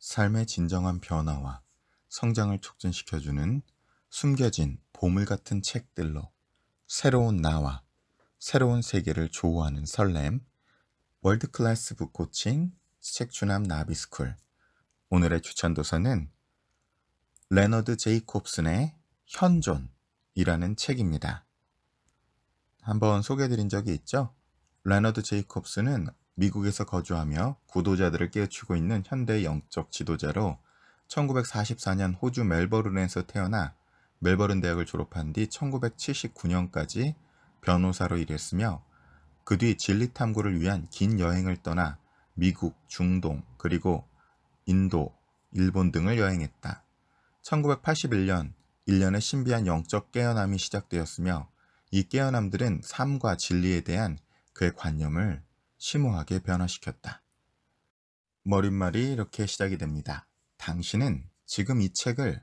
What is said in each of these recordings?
삶의 진정한 변화와 성장을 촉진시켜주는 숨겨진 보물 같은 책들로 새로운 나와 새로운 세계를 조우하는 설렘 월드클래스 북코칭 책추남 나비스쿨 오늘의 추천 도서는 레너드 제이콥슨의 현존이라는 책입니다. 한번 소개해드린 적이 있죠? 레너드 제이콥슨은 미국에서 거주하며 구도자들을 깨우치고 있는 현대 영적 지도자로 1944년 호주 멜버른에서 태어나 멜버른 대학을 졸업한 뒤 1979년까지 변호사로 일했으며 그 뒤 진리 탐구를 위한 긴 여행을 떠나 미국, 중동, 그리고 인도, 일본 등을 여행했다. 1981년 1년의 신비한 영적 깨어남이 시작되었으며 이 깨어남들은 삶과 진리에 대한 그의 관념을 심오하게 변화시켰다. 머릿말이 이렇게 시작이 됩니다. 당신은 지금 이 책을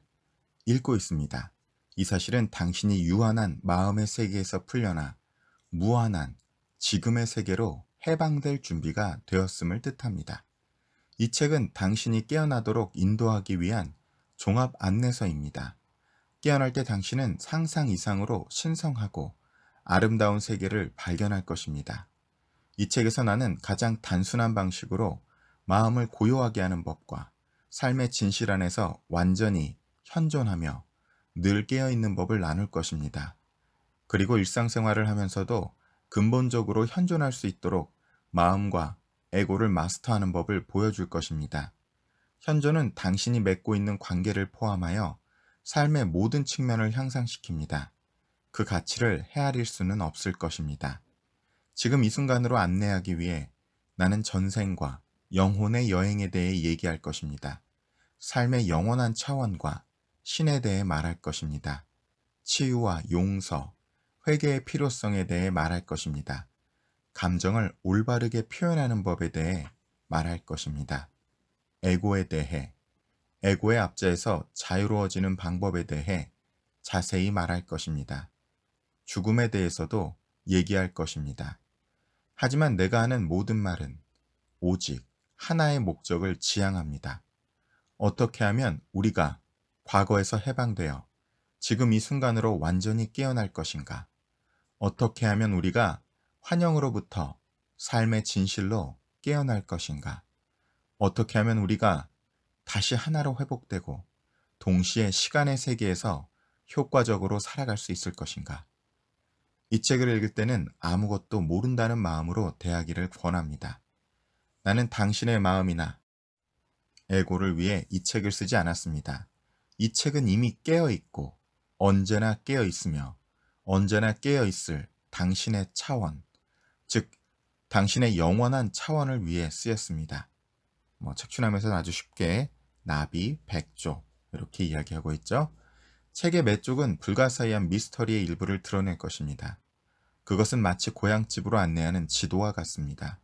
읽고 있습니다. 이 사실은 당신이 유한한 마음의 세계에서 풀려나 무한한 지금의 세계로 해방될 준비가 되었음을 뜻합니다. 이 책은 당신이 깨어나도록 인도하기 위한 종합 안내서입니다. 깨어날 때 당신은 상상 이상으로 신성하고 아름다운 세계를 발견할 것입니다. 이 책에서 나는 가장 단순한 방식으로 마음을 고요하게 하는 법과 삶의 진실 안에서 완전히 현존하며 늘 깨어있는 법을 나눌 것입니다. 그리고 일상생활을 하면서도 근본적으로 현존할 수 있도록 마음과 에고를 마스터하는 법을 보여줄 것입니다. 현존은 당신이 맺고 있는 관계를 포함하여 삶의 모든 측면을 향상시킵니다. 그 가치를 헤아릴 수는 없을 것입니다. 지금 이 순간으로 안내하기 위해 나는 전생과 영혼의 여행에 대해 얘기할 것입니다. 삶의 영원한 차원과 신에 대해 말할 것입니다. 치유와 용서, 회개의 필요성에 대해 말할 것입니다. 감정을 올바르게 표현하는 법에 대해 말할 것입니다. 에고에 대해, 에고의 앞자에서 자유로워지는 방법에 대해 자세히 말할 것입니다. 죽음에 대해서도 얘기할 것입니다. 하지만 내가 하는 모든 말은 오직 하나의 목적을 지향합니다. 어떻게 하면 우리가 과거에서 해방되어 지금 이 순간으로 완전히 깨어날 것인가? 어떻게 하면 우리가 환영으로부터 삶의 진실로 깨어날 것인가? 어떻게 하면 우리가 다시 하나로 회복되고 동시에 시간의 세계에서 효과적으로 살아갈 수 있을 것인가? 이 책을 읽을 때는 아무것도 모른다는 마음으로 대하기를 권합니다. 나는 당신의 마음이나 에고를 위해 이 책을 쓰지 않았습니다. 이 책은 이미 깨어 있고 언제나 깨어 있으며 언제나 깨어 있을 당신의 차원, 즉 당신의 영원한 차원을 위해 쓰였습니다. 뭐 책추남에서는 아주 쉽게 나비, 백조 이렇게 이야기하고 있죠. 책의 몇 쪽은 불가사의한 미스터리의 일부를 드러낼 것입니다. 그것은 마치 고향집으로 안내하는 지도와 같습니다.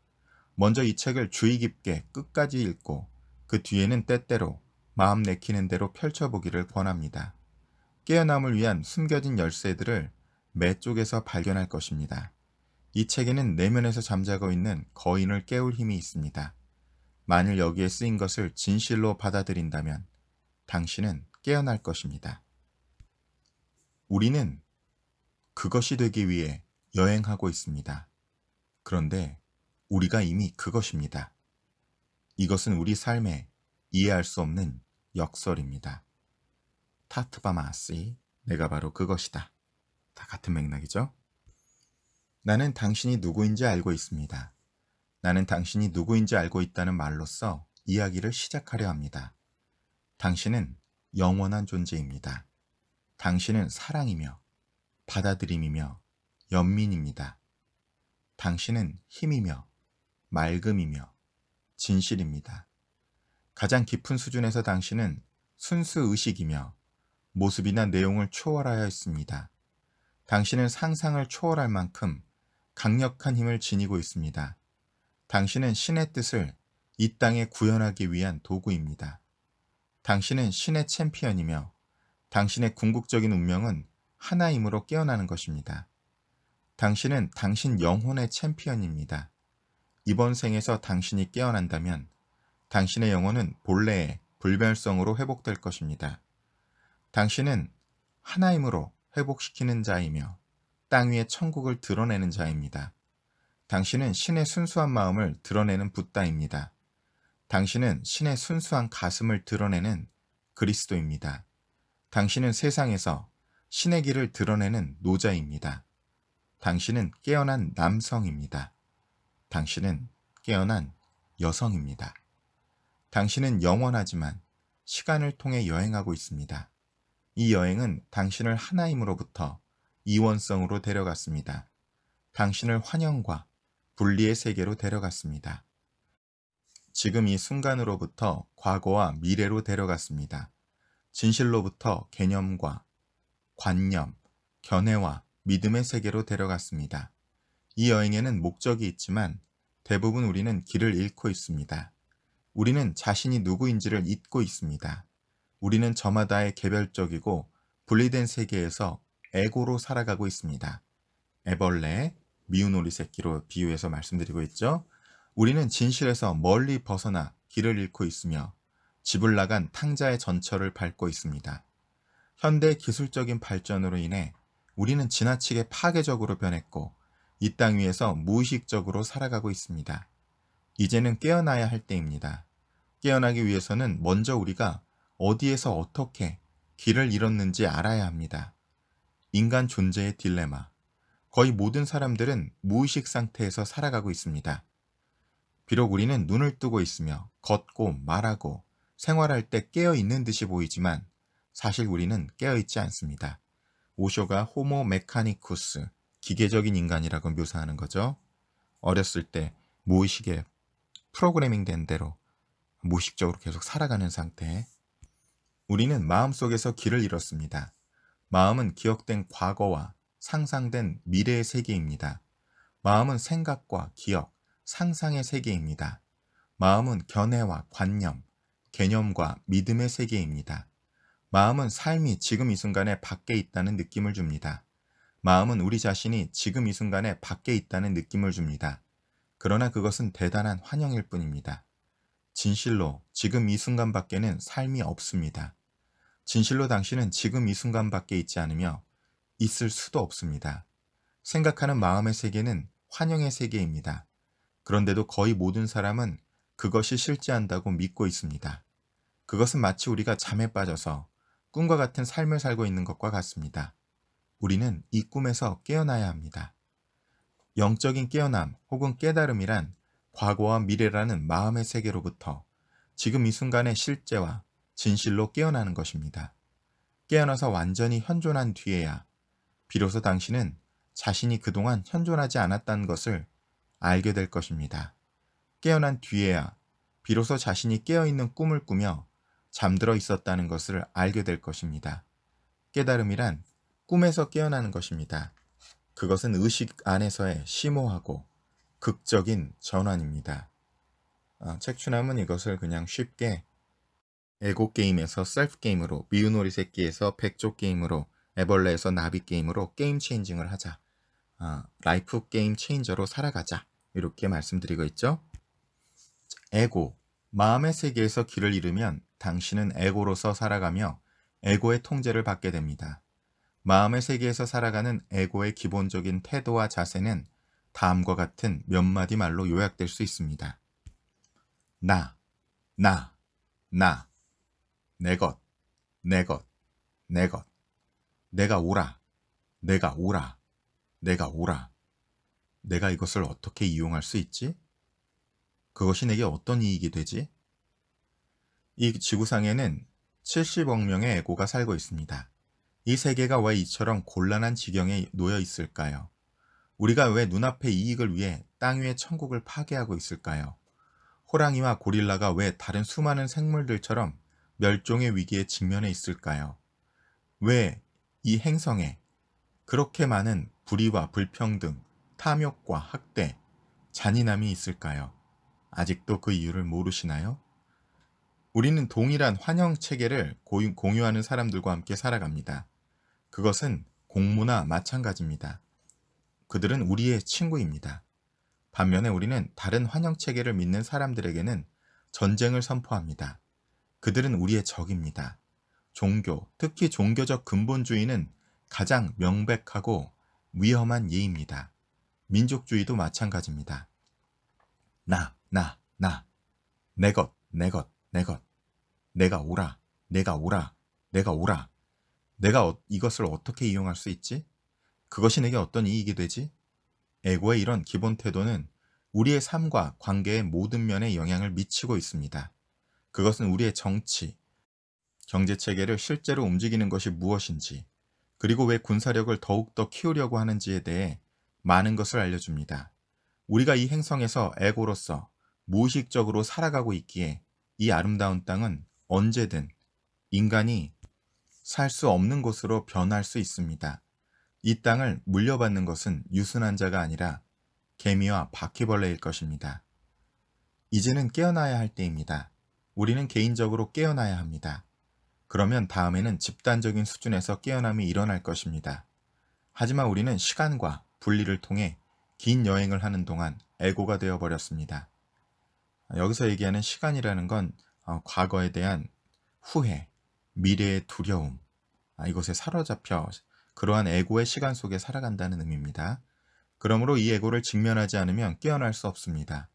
먼저 이 책을 주의 깊게 끝까지 읽고 그 뒤에는 때때로 마음 내키는 대로 펼쳐보기를 권합니다. 깨어남을 위한 숨겨진 열쇠들을 매 쪽에서 발견할 것입니다. 이 책에는 내면에서 잠자고 있는 거인을 깨울 힘이 있습니다. 만일 여기에 쓰인 것을 진실로 받아들인다면 당신은 깨어날 것입니다. 우리는 그것이 되기 위해 여행하고 있습니다. 그런데 우리가 이미 그것입니다. 이것은 우리 삶에 이해할 수 없는 역설입니다. 타트바마스이 내가 바로 그것이다. 다 같은 맥락이죠? 나는 당신이 누구인지 알고 있습니다. 나는 당신이 누구인지 알고 있다는 말로써 이야기를 시작하려 합니다. 당신은 영원한 존재입니다. 당신은 사랑이며 받아들임이며 연민입니다. 당신은 힘이며 맑음이며 진실입니다. 가장 깊은 수준에서 당신은 순수 의식이며 모습이나 내용을 초월하여 있습니다. 당신은 상상을 초월할 만큼 강력한 힘을 지니고 있습니다. 당신은 신의 뜻을 이 땅에 구현하기 위한 도구입니다. 당신은 신의 챔피언이며 당신의 궁극적인 운명은 하나임으로 깨어나는 것입니다. 당신은 당신 영혼의 챔피언입니다. 이번 생에서 당신이 깨어난다면 당신의 영혼은 본래의 불멸성으로 회복될 것입니다. 당신은 하나임으로 회복시키는 자이며 땅위에 천국을 드러내는 자입니다. 당신은 신의 순수한 마음을 드러내는 붓다입니다. 당신은 신의 순수한 가슴을 드러내는 그리스도입니다. 당신은 세상에서 신의 길을 드러내는 노자입니다. 당신은 깨어난 남성입니다. 당신은 깨어난 여성입니다. 당신은 영원하지만 시간을 통해 여행하고 있습니다. 이 여행은 당신을 하나임으로부터 이원성으로 데려갔습니다. 당신을 환영과 분리의 세계로 데려갔습니다. 지금 이 순간으로부터 과거와 미래로 데려갔습니다. 진실로부터 개념과 관념, 견해와 믿음의 세계로 데려갔습니다. 이 여행에는 목적이 있지만 대부분 우리는 길을 잃고 있습니다. 우리는 자신이 누구인지를 잊고 있습니다. 우리는 저마다의 개별적이고 분리된 세계에서 에고로 살아가고 있습니다. 애벌레, 미운 오리 새끼로 비유해서 말씀드리고 있죠. 우리는 진실에서 멀리 벗어나 길을 잃고 있으며 집을 나간 탕자의 전철을 밟고 있습니다. 현대 기술적인 발전으로 인해 우리는 지나치게 파괴적으로 변했고 이 땅 위에서 무의식적으로 살아가고 있습니다. 이제는 깨어나야 할 때입니다. 깨어나기 위해서는 먼저 우리가 어디에서 어떻게 길을 잃었는지 알아야 합니다. 인간 존재의 딜레마. 거의 모든 사람들은 무의식 상태에서 살아가고 있습니다. 비록 우리는 눈을 뜨고 있으며 걷고 말하고 생활할 때 깨어 있는 듯이 보이지만 사실 우리는 깨어 있지 않습니다. 오쇼가 호모 메카니쿠스, 기계적인 인간이라고 묘사하는 거죠. 어렸을 때 무의식에 프로그래밍된 대로 무의식적으로 계속 살아가는 상태. 우리는 마음속에서 길을 잃었습니다. 마음은 기억된 과거와 상상된 미래의 세계입니다. 마음은 생각과 기억, 상상의 세계입니다. 마음은 견해와 관념, 개념과 믿음의 세계입니다. 마음은 삶이 지금 이 순간에 밖에 있다는 느낌을 줍니다. 마음은 우리 자신이 지금 이 순간에 밖에 있다는 느낌을 줍니다. 그러나 그것은 대단한 환영일 뿐입니다. 진실로 지금 이 순간밖에는 삶이 없습니다. 진실로 당신은 지금 이 순간밖에 있지 않으며 있을 수도 없습니다. 생각하는 마음의 세계는 환영의 세계입니다. 그런데도 거의 모든 사람은 그것이 실제한다고 믿고 있습니다. 그것은 마치 우리가 잠에 빠져서 꿈과 같은 삶을 살고 있는 것과 같습니다. 우리는 이 꿈에서 깨어나야 합니다. 영적인 깨어남 혹은 깨달음이란 과거와 미래라는 마음의 세계로부터 지금 이 순간의 실제와 진실로 깨어나는 것입니다. 깨어나서 완전히 현존한 뒤에야 비로소 당신은 자신이 그동안 현존하지 않았다는 것을 알게 될 것입니다. 깨어난 뒤에야 비로소 자신이 깨어있는 꿈을 꾸며 잠들어 있었다는 것을 알게 될 것입니다. 깨달음이란 꿈에서 깨어나는 것입니다. 그것은 의식 안에서의 심오하고 극적인 전환입니다. 아, 어, 책추남은 이것을 그냥 쉽게 에고게임에서 셀프게임으로 미우놀리 새끼에서 백조게임으로 애벌레에서 나비게임으로 게임 체인징을 하자 아, 라이프 게임 체인저로 살아가자 이렇게 말씀드리고 있죠. 에고, 마음의 세계에서 길을 잃으면 당신은 에고로서 살아가며 에고의 통제를 받게 됩니다. 마음의 세계에서 살아가는 에고의 기본적인 태도와 자세는 다음과 같은 몇 마디 말로 요약될 수 있습니다. 나, 나, 나, 내 것, 내 것, 내 것, 내가 오라, 내가 오라, 내가 오라. 내가 이것을 어떻게 이용할 수 있지? 그것이 내게 어떤 이익이 되지? 이 지구상에는 70억 명의 에고가 살고 있습니다. 이 세계가 왜 이처럼 곤란한 지경에 놓여 있을까요? 우리가 왜 눈앞의 이익을 위해 땅 위의 천국을 파괴하고 있을까요? 호랑이와 고릴라가 왜 다른 수많은 생물들처럼 멸종의 위기에 직면해 있을까요? 왜 이 행성에 그렇게 많은 불의와 불평등, 탐욕과 학대, 잔인함이 있을까요? 아직도 그 이유를 모르시나요? 우리는 동일한 환영 체계를 고유, 공유하는 사람들과 함께 살아갑니다. 그것은 공무나 마찬가지입니다. 그들은 우리의 친구입니다. 반면에 우리는 다른 환영 체계를 믿는 사람들에게는 전쟁을 선포합니다. 그들은 우리의 적입니다. 종교, 특히 종교적 근본주의는 가장 명백하고 위험한 예입니다. 민족주의도 마찬가지입니다. 나, 나, 나. 내 것, 내 것. 내 것, 내가 오라, 내가 오라, 내가 오라. 내가 어, 이것을 어떻게 이용할 수 있지? 그것이 내게 어떤 이익이 되지? 에고의 이런 기본 태도는 우리의 삶과 관계의 모든 면에 영향을 미치고 있습니다. 그것은 우리의 정치, 경제체계를 실제로 움직이는 것이 무엇인지, 그리고 왜 군사력을 더욱더 키우려고 하는지에 대해 많은 것을 알려줍니다. 우리가 이 행성에서 에고로서 무의식적으로 살아가고 있기에 이 아름다운 땅은 언제든 인간이 살 수 없는 곳으로 변할 수 있습니다. 이 땅을 물려받는 것은 유순한 자가 아니라 개미와 바퀴벌레일 것입니다. 이제는 깨어나야 할 때입니다. 우리는 개인적으로 깨어나야 합니다. 그러면 다음에는 집단적인 수준에서 깨어남이 일어날 것입니다. 하지만 우리는 시간과 분리를 통해 긴 여행을 하는 동안 에고가 되어버렸습니다. 여기서 얘기하는 시간이라는 건 어, 과거에 대한 후회, 미래의 두려움, 아, 이것에 사로잡혀 그러한 에고의 시간 속에 살아간다는 의미입니다. 그러므로 이 에고를 직면하지 않으면 깨어날 수 없습니다.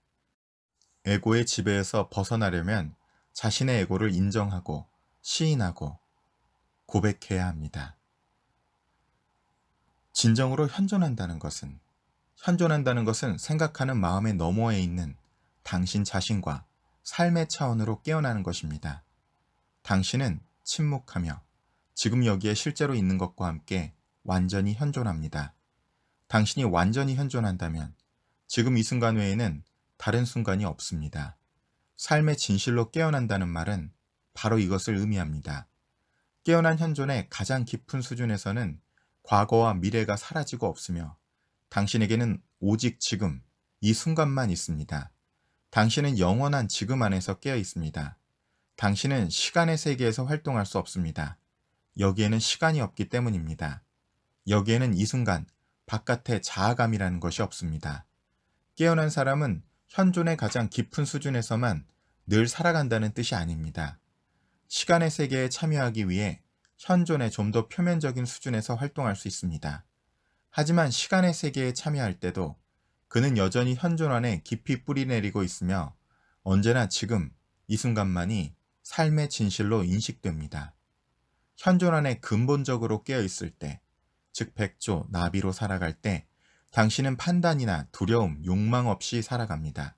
에고의 지배에서 벗어나려면 자신의 에고를 인정하고 시인하고 고백해야 합니다. 진정으로 현존한다는 것은 현존한다는 것은 생각하는 마음의 너머에 있는 당신 자신과 삶의 차원으로 깨어나는 것입니다. 당신은 침묵하며 지금 여기에 실제로 있는 것과 함께 완전히 현존합니다. 당신이 완전히 현존한다면 지금 이 순간 외에는 다른 순간이 없습니다. 삶의 진실로 깨어난다는 말은 바로 이것을 의미합니다. 깨어난 현존의 가장 깊은 수준에서는 과거와 미래가 사라지고 없으며 당신에게는 오직 지금 이 순간만 있습니다. 당신은 영원한 지금 안에서 깨어 있습니다. 당신은 시간의 세계에서 활동할 수 없습니다. 여기에는 시간이 없기 때문입니다. 여기에는 이 순간, 바깥의 자아감이라는 것이 없습니다. 깨어난 사람은 현존의 가장 깊은 수준에서만 늘 살아간다는 뜻이 아닙니다. 시간의 세계에 참여하기 위해 현존의 좀 더 표면적인 수준에서 활동할 수 있습니다. 하지만 시간의 세계에 참여할 때도 그는 여전히 현존 안에 깊이 뿌리내리고 있으며 언제나 지금 이 순간만이 삶의 진실로 인식됩니다. 현존 안에 근본적으로 깨어있을 때, 즉 백조, 나비로 살아갈 때 당신은 판단이나 두려움, 욕망 없이 살아갑니다.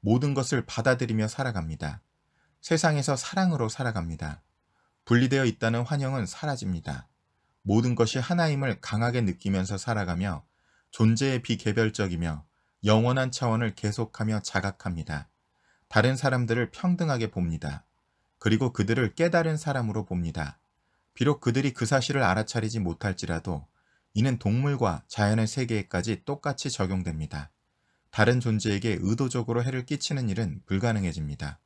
모든 것을 받아들이며 살아갑니다. 세상에서 사랑으로 살아갑니다. 분리되어 있다는 환영은 사라집니다. 모든 것이 하나임을 강하게 느끼면서 살아가며 존재의 비개별적이며 영원한 차원을 계속하며 자각합니다. 다른 사람들을 평등하게 봅니다. 그리고 그들을 깨달은 사람으로 봅니다. 비록 그들이 그 사실을 알아차리지 못할지라도 이는 동물과 자연의 세계에까지 똑같이 적용됩니다. 다른 존재에게 의도적으로 해를 끼치는 일은 불가능해집니다.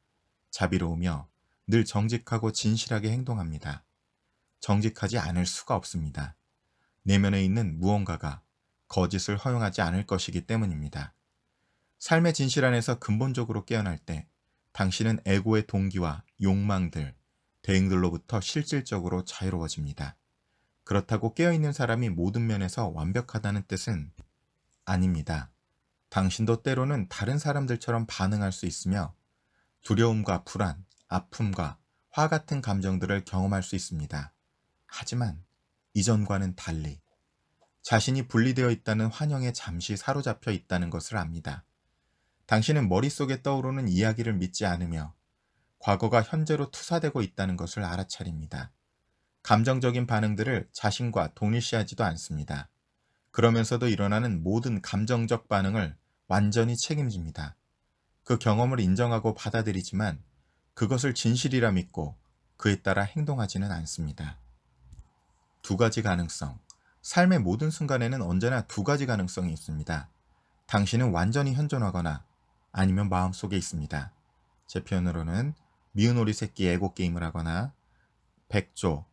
자비로우며 늘 정직하고 진실하게 행동합니다. 정직하지 않을 수가 없습니다. 내면에 있는 무언가가 거짓을 허용하지 않을 것이기 때문입니다. 삶의 진실 안에서 근본적으로 깨어날 때 당신은 에고의 동기와 욕망들, 대응들로부터 실질적으로 자유로워집니다. 그렇다고 깨어있는 사람이 모든 면에서 완벽하다는 뜻은 아닙니다. 당신도 때로는 다른 사람들처럼 반응할 수 있으며 두려움과 불안, 아픔과 화 같은 감정들을 경험할 수 있습니다. 하지만 이전과는 달리 자신이 분리되어 있다는 환영에 잠시 사로잡혀 있다는 것을 압니다. 당신은 머릿속에 떠오르는 이야기를 믿지 않으며 과거가 현재로 투사되고 있다는 것을 알아차립니다. 감정적인 반응들을 자신과 동일시하지도 않습니다. 그러면서도 일어나는 모든 감정적 반응을 완전히 책임집니다. 그 경험을 인정하고 받아들이지만 그것을 진실이라 믿고 그에 따라 행동하지는 않습니다. 두 가지 가능성 삶의 모든 순간에는 언제나 두 가지 가능성이 있습니다. 당신은 완전히 현존하거나 아니면 마음속에 있습니다. 제 표현으로는 미운 오리 새끼 에고 게임을 하거나 백조,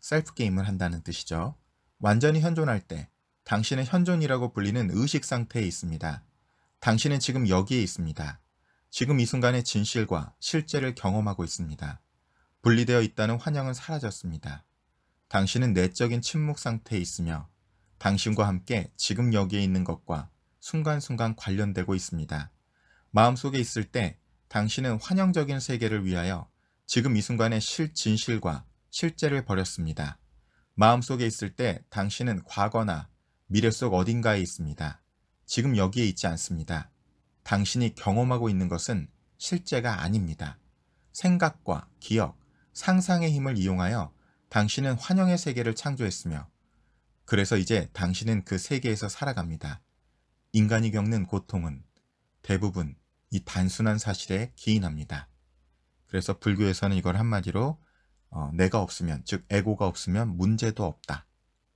셀프 게임을 한다는 뜻이죠. 완전히 현존할 때당신의 현존이라고 불리는 의식 상태에 있습니다. 당신은 지금 여기에 있습니다. 지금 이 순간의 진실과 실제를 경험하고 있습니다. 분리되어 있다는 환영은 사라졌습니다. 당신은 내적인 침묵 상태에 있으며 당신과 함께 지금 여기에 있는 것과 순간순간 관련되고 있습니다. 마음속에 있을 때 당신은 환영적인 세계를 위하여 지금 이 순간의 실진실과 실제를 버렸습니다. 마음속에 있을 때 당신은 과거나 미래 속 어딘가에 있습니다. 지금 여기에 있지 않습니다. 당신이 경험하고 있는 것은 실제가 아닙니다. 생각과 기억, 상상의 힘을 이용하여 당신은 환영의 세계를 창조했으며 그래서 이제 당신은 그 세계에서 살아갑니다. 인간이 겪는 고통은 대부분 이 단순한 사실에 기인합니다. 그래서 불교에서는 이걸 한마디로 어, 내가 없으면 즉 에고가 없으면 문제도 없다.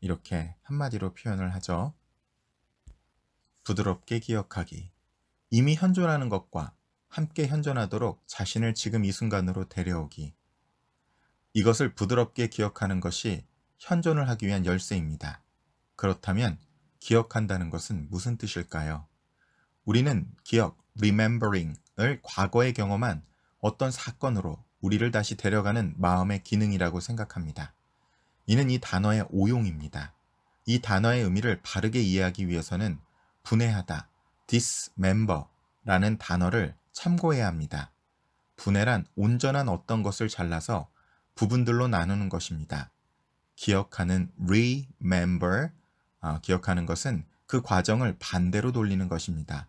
이렇게 한마디로 표현을 하죠. 부드럽게 기억하기 이미 현존하는 것과 함께 현존하도록 자신을 지금 이 순간으로 데려오기 이것을 부드럽게 기억하는 것이 현존을 하기 위한 열쇠입니다. 그렇다면 기억한다는 것은 무슨 뜻일까요? 우리는 기억, remembering을 과거에 경험한 어떤 사건으로 우리를 다시 데려가는 마음의 기능이라고 생각합니다. 이는 이 단어의 오용입니다. 이 단어의 의미를 바르게 이해하기 위해서는 분해하다, dismember라는 단어를 참고해야 합니다. 분해란 온전한 어떤 것을 잘라서 부분들로 나누는 것입니다. 기억하는 remember, 어, 기억하는 것은 그 과정을 반대로 돌리는 것입니다.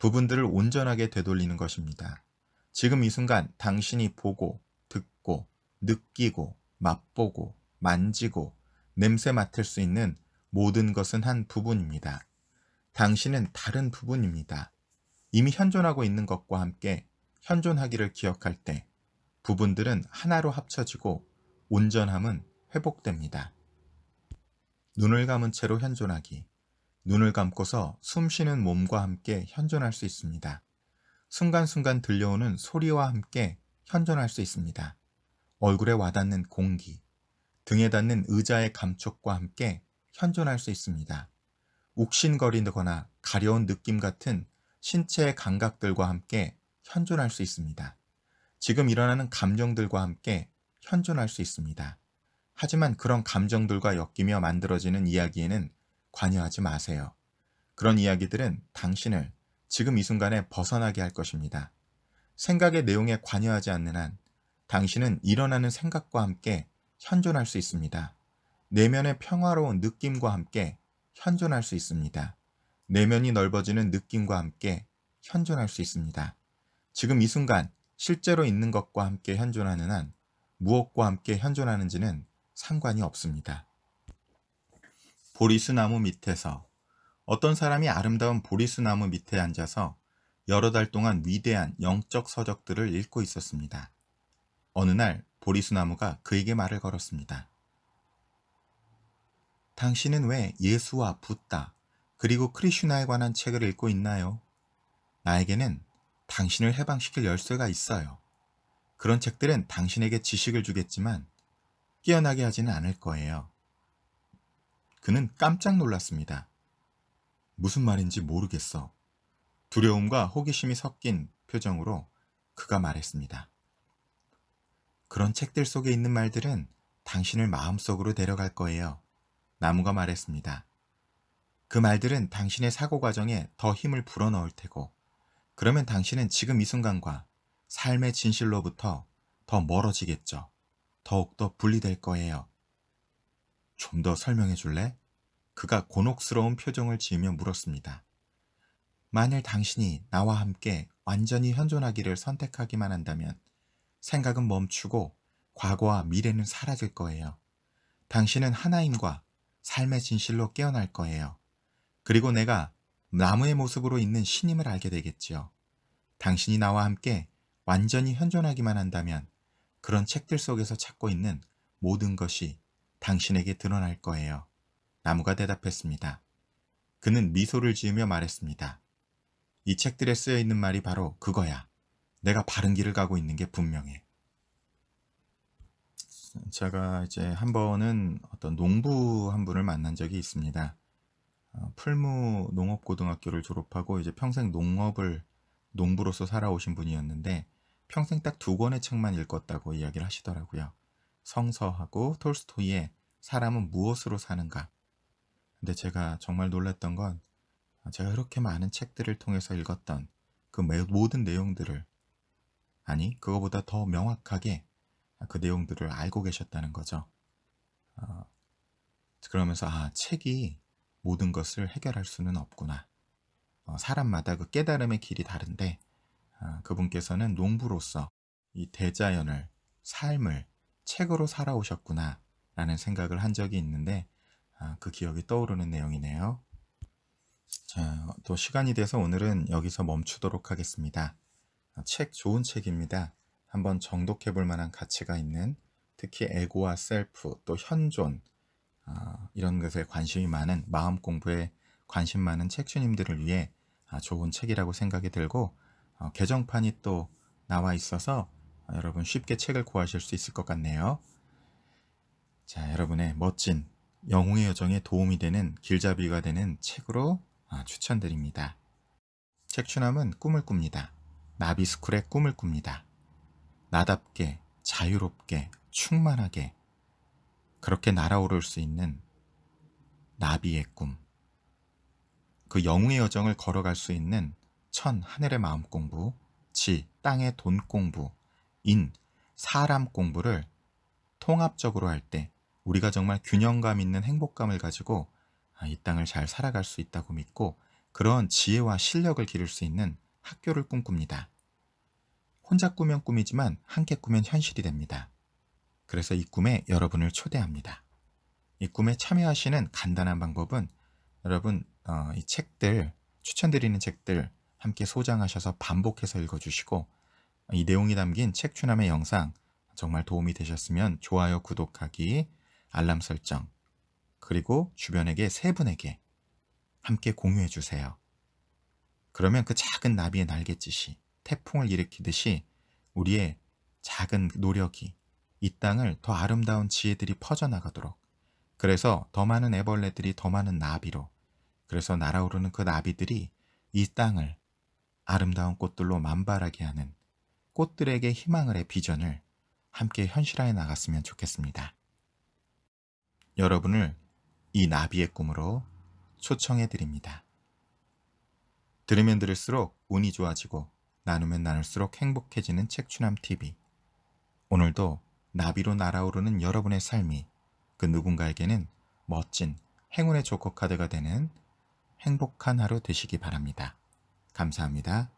부분들을 온전하게 되돌리는 것입니다. 지금 이 순간 당신이 보고, 듣고, 느끼고, 맛보고, 만지고, 냄새 맡을 수 있는 모든 것은 한 부분입니다. 당신은 다른 부분입니다. 이미 현존하고 있는 것과 함께 현존하기를 기억할 때 부분들은 하나로 합쳐지고 온전함은 회복됩니다. 눈을 감은 채로 현존하기. 눈을 감고서 숨쉬는 몸과 함께 현존할 수 있습니다. 순간순간 들려오는 소리와 함께 현존할 수 있습니다. 얼굴에 와닿는 공기, 등에 닿는 의자의 감촉과 함께 현존할 수 있습니다. 욱신거리거나 가려운 느낌 같은 신체의 감각들과 함께 현존할 수 있습니다. 지금 일어나는 감정들과 함께 현존할 수 있습니다. 하지만 그런 감정들과 엮이며 만들어지는 이야기에는 관여하지 마세요. 그런 이야기들은 당신을 지금 이 순간에 벗어나게 할 것입니다. 생각의 내용에 관여하지 않는 한 당신은 일어나는 생각과 함께 현존할 수 있습니다. 내면의 평화로운 느낌과 함께 현존할 수 있습니다. 내면이 넓어지는 느낌과 함께 현존할 수 있습니다. 지금 이 순간 실제로 있는 것과 함께 현존하는 한 무엇과 함께 현존하는지는 상관이 없습니다. 보리수 나무 밑에서 어떤 사람이 아름다운 보리수 나무 밑에 앉아서 여러 달 동안 위대한 영적 서적들을 읽고 있었습니다. 어느 날 보리수 나무가 그에게 말을 걸었습니다. 당신은 왜 예수와 붓다 그리고 크리슈나에 관한 책을 읽고 있나요? 나에게는 당신을 해방시킬 열쇠가 있어요. 그런 책들은 당신에게 지식을 주겠지만 깨어나게 하지는 않을 거예요. 그는 깜짝 놀랐습니다. 무슨 말인지 모르겠어. 두려움과 호기심이 섞인 표정으로 그가 말했습니다. 그런 책들 속에 있는 말들은 당신을 마음속으로 데려갈 거예요. 나무가 말했습니다. 그 말들은 당신의 사고 과정에 더 힘을 불어넣을 테고 그러면 당신은 지금 이 순간과 삶의 진실로부터 더 멀어지겠죠. 더욱더 분리될 거예요. 좀 더 설명해 줄래? 그가 곤혹스러운 표정을 지으며 물었습니다. 만일 당신이 나와 함께 완전히 현존하기를 선택하기만 한다면 생각은 멈추고 과거와 미래는 사라질 거예요. 당신은 하나님과 삶의 진실로 깨어날 거예요. 그리고 내가 나무의 모습으로 있는 신임을 알게 되겠지요. 당신이 나와 함께 완전히 현존하기만 한다면 그런 책들 속에서 찾고 있는 모든 것이 당신에게 드러날 거예요. 나무가 대답했습니다. 그는 미소를 지으며 말했습니다. 이 책들에 쓰여 있는 말이 바로 그거야. 내가 바른 길을 가고 있는 게 분명해. 제가 이제 한 번은 어떤 농부 한 분을 만난 적이 있습니다. 어, 풀무 농업고등학교를 졸업하고 이제 평생 농업을 농부로서 살아오신 분이었는데 평생 딱 두 권의 책만 읽었다고 이야기를 하시더라고요. 성서하고 톨스토이의 사람은 무엇으로 사는가. 근데 제가 정말 놀랐던 건 제가 그렇게 많은 책들을 통해서 읽었던 그 모든 내용들을 아니 그거보다 더 명확하게 그 내용들을 알고 계셨다는 거죠. 어, 그러면서 아 책이 모든 것을 해결할 수는 없구나. 어, 사람마다 그 깨달음의 길이 다른데 어, 그분께서는 농부로서 이 대자연을 삶을 책으로 살아오셨구나 라는 생각을 한 적이 있는데 어, 그 기억이 떠오르는 내용이네요. 자, 또 시간이 돼서 오늘은 여기서 멈추도록 하겠습니다. 책 좋은 책입니다. 한번 정독해 볼 만한 가치가 있는 특히 에고와 셀프 또 현존 아, 이런 것에 관심이 많은 마음 공부에 관심 많은 책주님들을 위해 아, 좋은 책이라고 생각이 들고 어, 개정판이 또 나와 있어서 어, 여러분 쉽게 책을 구하실 수 있을 것 같네요. 자, 여러분의 멋진 영웅의 여정에 도움이 되는 길잡이가 되는 책으로 아, 추천드립니다. 책 추남은 꿈을 꿉니다. 나비스쿨의 꿈을 꿉니다. 나답게, 자유롭게, 충만하게, 그렇게 날아오를 수 있는 나비의 꿈. 그 영웅의 여정을 걸어갈 수 있는 천 하늘의 마음 공부, 지 땅의 돈 공부, 인 사람 공부를 통합적으로 할 때 우리가 정말 균형감 있는 행복감을 가지고 아, 이 땅을 잘 살아갈 수 있다고 믿고 그런 지혜와 실력을 기를 수 있는 학교를 꿈꿉니다. 혼자 꾸면 꿈이지만 함께 꾸면 현실이 됩니다. 그래서 이 꿈에 여러분을 초대합니다. 이 꿈에 참여하시는 간단한 방법은 여러분 어, 이 책들 추천드리는 책들 함께 소장하셔서 반복해서 읽어주시고 이 내용이 담긴 책 추남의 영상 정말 도움이 되셨으면 좋아요, 구독하기, 알람 설정 그리고 주변에게 세 분에게 함께 공유해 주세요. 그러면 그 작은 나비의 날갯짓이 태풍을 일으키듯이 우리의 작은 노력이 이 땅을 더 아름다운 지혜들이 퍼져나가도록 그래서 더 많은 애벌레들이 더 많은 나비로 그래서 날아오르는 그 나비들이 이 땅을 아름다운 꽃들로 만발하게 하는 꽃들에게 희망을 의 비전을 함께 현실화해 나갔으면 좋겠습니다. 여러분을 이 나비의 꿈으로 초청해 드립니다. 들으면 들을수록 운이 좋아지고 나누면 나눌수록 행복해지는 책추남 TV 오늘도 나비로 날아오르는 여러분의 삶이 그 누군가에게는 멋진 행운의 조커 카드가 되는 행복한 하루 되시기 바랍니다. 감사합니다.